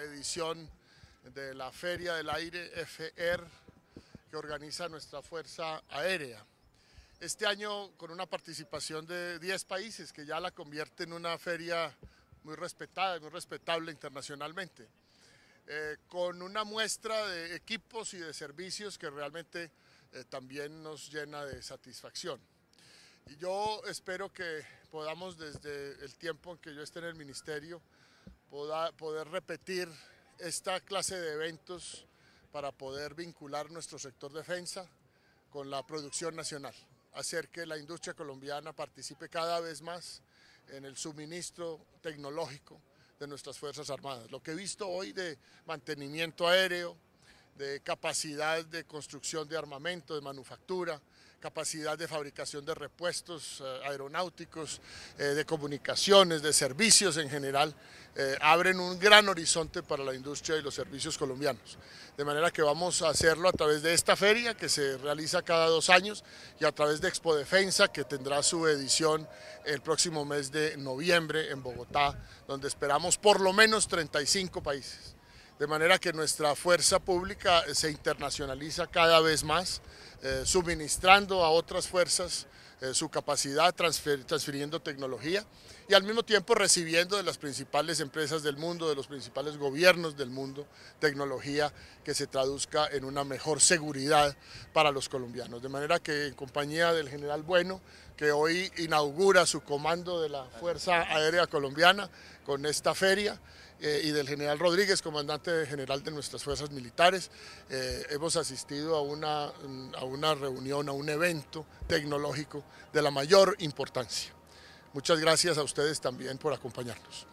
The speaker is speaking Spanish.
edición de la Feria del Aire FR que organiza nuestra Fuerza Aérea. Este año con una participación de 10 países que ya la convierte en una feria muy respetada, muy respetable internacionalmente, eh, con una muestra de equipos y de servicios que realmente eh, también nos llena de satisfacción yo espero que podamos desde el tiempo en que yo esté en el ministerio poder repetir esta clase de eventos para poder vincular nuestro sector defensa con la producción nacional, hacer que la industria colombiana participe cada vez más en el suministro tecnológico de nuestras Fuerzas Armadas. Lo que he visto hoy de mantenimiento aéreo, de capacidad de construcción de armamento, de manufactura, capacidad de fabricación de repuestos eh, aeronáuticos, eh, de comunicaciones, de servicios en general, eh, abren un gran horizonte para la industria y los servicios colombianos. De manera que vamos a hacerlo a través de esta feria que se realiza cada dos años y a través de Expo Defensa que tendrá su edición el próximo mes de noviembre en Bogotá, donde esperamos por lo menos 35 países de manera que nuestra fuerza pública eh, se internacionaliza cada vez más, eh, suministrando a otras fuerzas eh, su capacidad, transfiriendo tecnología y al mismo tiempo recibiendo de las principales empresas del mundo, de los principales gobiernos del mundo, tecnología que se traduzca en una mejor seguridad para los colombianos. De manera que en compañía del general Bueno, que hoy inaugura su comando de la Fuerza Aérea Colombiana con esta feria, eh, y del general Rodríguez, comandante general de nuestras fuerzas militares. Eh, hemos asistido a una, a una reunión, a un evento tecnológico de la mayor importancia. Muchas gracias a ustedes también por acompañarnos.